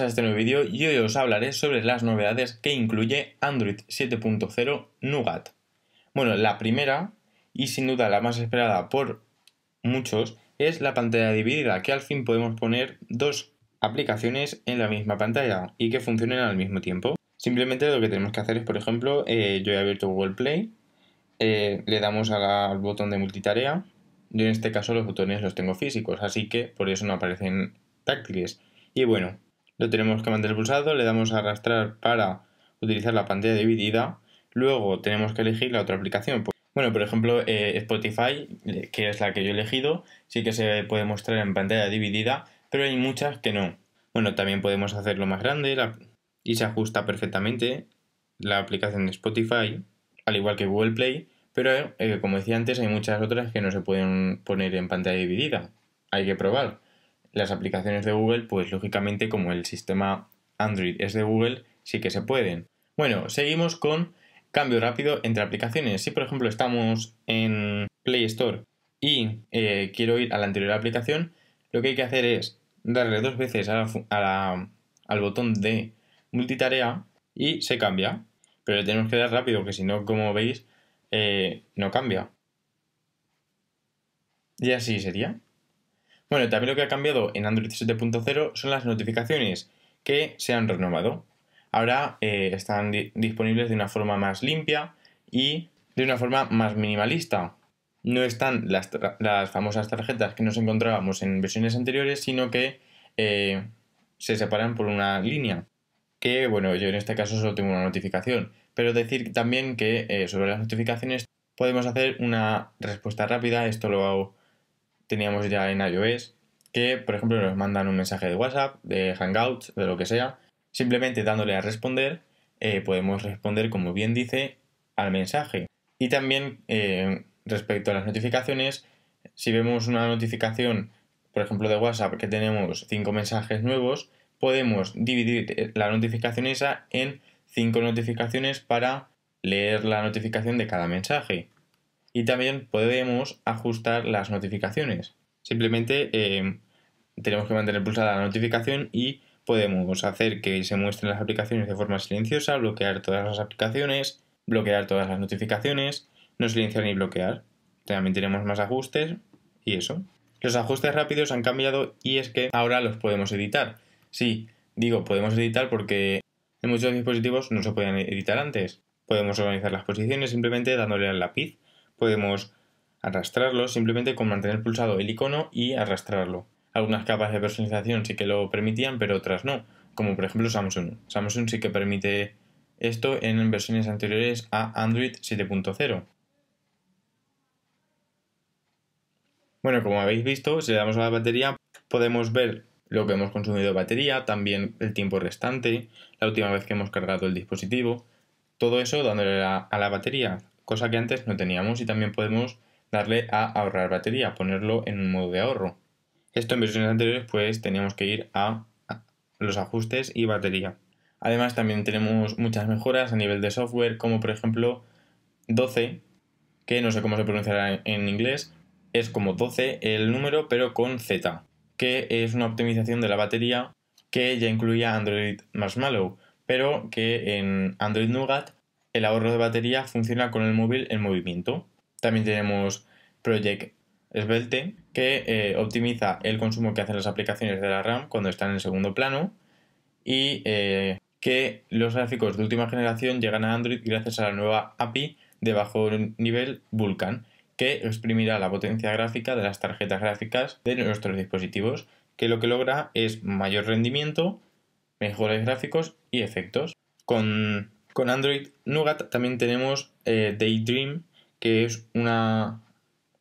a este nuevo vídeo y hoy os hablaré sobre las novedades que incluye Android 7.0 Nougat. Bueno, la primera, y sin duda la más esperada por muchos, es la pantalla dividida, que al fin podemos poner dos aplicaciones en la misma pantalla y que funcionen al mismo tiempo. Simplemente lo que tenemos que hacer es, por ejemplo, eh, yo he abierto Google Play, eh, le damos al botón de multitarea, yo en este caso los botones los tengo físicos, así que por eso no aparecen táctiles. Y bueno, lo tenemos que mantener pulsado, le damos a arrastrar para utilizar la pantalla dividida. Luego tenemos que elegir la otra aplicación. Pues, bueno, por ejemplo, eh, Spotify, que es la que yo he elegido, sí que se puede mostrar en pantalla dividida, pero hay muchas que no. Bueno, también podemos hacerlo más grande y se ajusta perfectamente la aplicación de Spotify, al igual que Google Play, pero eh, como decía antes, hay muchas otras que no se pueden poner en pantalla dividida. Hay que probar las aplicaciones de Google, pues lógicamente como el sistema Android es de Google, sí que se pueden. Bueno, seguimos con cambio rápido entre aplicaciones. Si por ejemplo estamos en Play Store y eh, quiero ir a la anterior aplicación, lo que hay que hacer es darle dos veces al botón de multitarea y se cambia. Pero le tenemos que dar rápido, que si no, como veis, eh, no cambia. Y así sería. Bueno, también lo que ha cambiado en Android 7.0 son las notificaciones que se han renovado. Ahora eh, están disponibles de una forma más limpia y de una forma más minimalista. No están las, famosas tarjetas que nos encontrábamos en versiones anteriores, sino que eh, se separan por una línea. Que bueno, yo en este caso solo tengo una notificación. Pero decir también que eh, sobre las notificaciones podemos hacer una respuesta rápida. Esto lo hago teníamos ya en iOS, que por ejemplo nos mandan un mensaje de WhatsApp, de Hangout, de lo que sea, simplemente dándole a responder, eh, podemos responder, como bien dice, al mensaje. Y también eh, respecto a las notificaciones, si vemos una notificación, por ejemplo, de WhatsApp que tenemos cinco mensajes nuevos, podemos dividir eh, la notificación esa en cinco notificaciones para leer la notificación de cada mensaje. Y también podemos ajustar las notificaciones. Simplemente eh, tenemos que mantener pulsada la notificación y podemos hacer que se muestren las aplicaciones de forma silenciosa, bloquear todas las aplicaciones, bloquear todas las notificaciones, no silenciar ni bloquear. También tenemos más ajustes y eso. Los ajustes rápidos han cambiado y es que ahora los podemos editar. Sí, digo, podemos editar porque en muchos dispositivos no se podían editar antes. Podemos organizar las posiciones simplemente dándole al lápiz podemos arrastrarlo simplemente con mantener pulsado el icono y arrastrarlo. Algunas capas de personalización sí que lo permitían, pero otras no, como por ejemplo Samsung. Samsung sí que permite esto en versiones anteriores a Android 7.0. Bueno, como habéis visto, si le damos a la batería podemos ver lo que hemos consumido de batería, también el tiempo restante, la última vez que hemos cargado el dispositivo, todo eso dándole a, la batería, cosa que antes no teníamos y también podemos darle a ahorrar batería, ponerlo en un modo de ahorro. Esto en versiones anteriores pues teníamos que ir a los ajustes y batería. Además también tenemos muchas mejoras a nivel de software como por ejemplo 12, que no sé cómo se pronunciará en inglés, es como 12 el número pero con Z, que es una optimización de la batería que ya incluía Android Marshmallow, pero que en Android Nougat el ahorro de batería funciona con el móvil en movimiento. También tenemos Project Svelte, que eh, optimiza el consumo que hacen las aplicaciones de la RAM cuando están en segundo plano y eh, que los gráficos de última generación llegan a Android gracias a la nueva API de bajo nivel Vulkan, que exprimirá la potencia gráfica de las tarjetas gráficas de nuestros dispositivos, que lo que logra es mayor rendimiento, mejores gráficos y efectos. Con con Android Nougat también tenemos eh, Daydream, que es una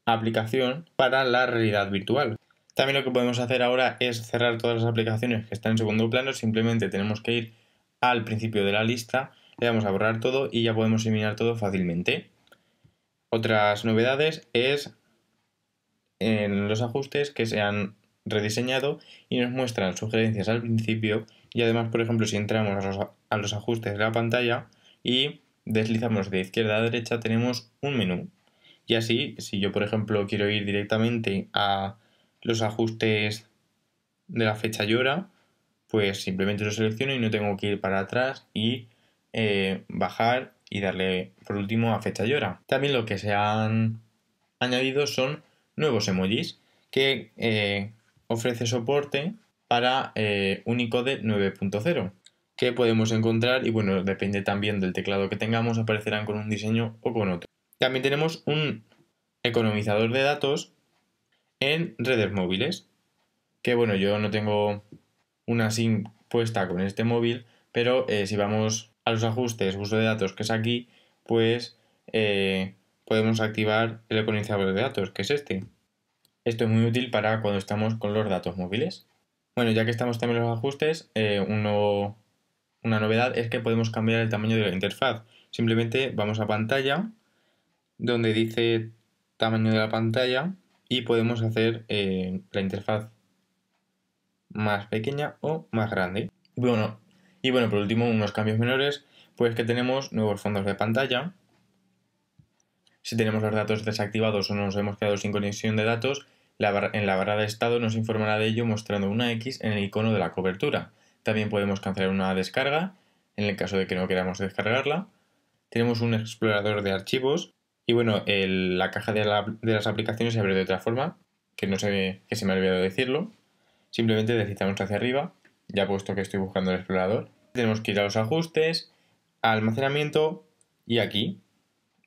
aplicación para la realidad virtual. También lo que podemos hacer ahora es cerrar todas las aplicaciones que están en segundo plano, simplemente tenemos que ir al principio de la lista, le damos a borrar todo y ya podemos eliminar todo fácilmente. Otras novedades es en los ajustes que se han rediseñado y nos muestran sugerencias al principio y además, por ejemplo, si entramos a los a los ajustes de la pantalla y deslizamos de izquierda a derecha tenemos un menú. Y así, si yo por ejemplo quiero ir directamente a los ajustes de la fecha y hora, pues simplemente lo selecciono y no tengo que ir para atrás y eh, bajar y darle por último a fecha y hora. También lo que se han añadido son nuevos emojis que eh, ofrece soporte para eh, Unicode 9.0 que podemos encontrar y bueno, depende también del teclado que tengamos, aparecerán con un diseño o con otro. También tenemos un economizador de datos en redes móviles, que bueno, yo no tengo una SIM puesta con este móvil, pero eh, si vamos a los ajustes, uso de datos, que es aquí, pues eh, podemos activar el economizador de datos, que es este. Esto es muy útil para cuando estamos con los datos móviles. Bueno, ya que estamos también los ajustes, uno eh, un nuevo novedad es que podemos cambiar el tamaño de la interfaz. Simplemente vamos a pantalla, donde dice tamaño de la pantalla, y podemos hacer eh, la interfaz más pequeña o más grande. Bueno, y bueno, por último, unos cambios menores, pues que tenemos nuevos fondos de pantalla. Si tenemos los datos desactivados o nos hemos quedado sin conexión de datos, en la barra de estado nos informará de ello mostrando una X en el icono de la cobertura. También podemos cancelar una descarga en el caso de que no queramos descargarla. Tenemos un explorador de archivos y bueno, la caja de, las aplicaciones se abre de otra forma, que no sé que se me ha olvidado decirlo. Simplemente deslizamos hacia arriba, ya puesto que estoy buscando el explorador. Tenemos que ir a los ajustes, almacenamiento y aquí,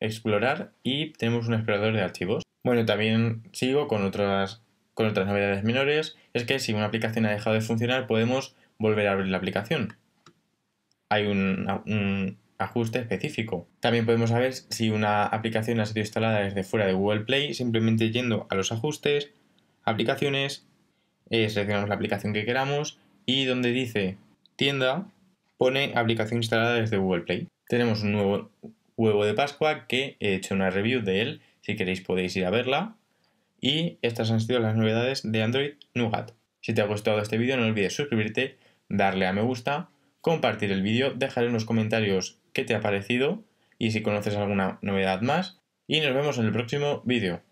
explorar y tenemos un explorador de archivos. Bueno, también sigo con otras, con otras novedades menores. Es que si una aplicación ha dejado de funcionar podemos volver a abrir la aplicación. Hay un, ajuste específico. También podemos saber si una aplicación ha sido instalada desde fuera de Google Play simplemente yendo a los ajustes, aplicaciones, eh, seleccionamos la aplicación que queramos y donde dice tienda pone aplicación instalada desde Google Play. Tenemos un nuevo huevo de Pascua que he hecho una review de él, si queréis podéis ir a verla. Y estas han sido las novedades de Android Nougat. Si te ha gustado este vídeo no olvides suscribirte, darle a me gusta, compartir el vídeo, dejar en los comentarios qué te ha parecido y si conoces alguna novedad más y nos vemos en el próximo vídeo.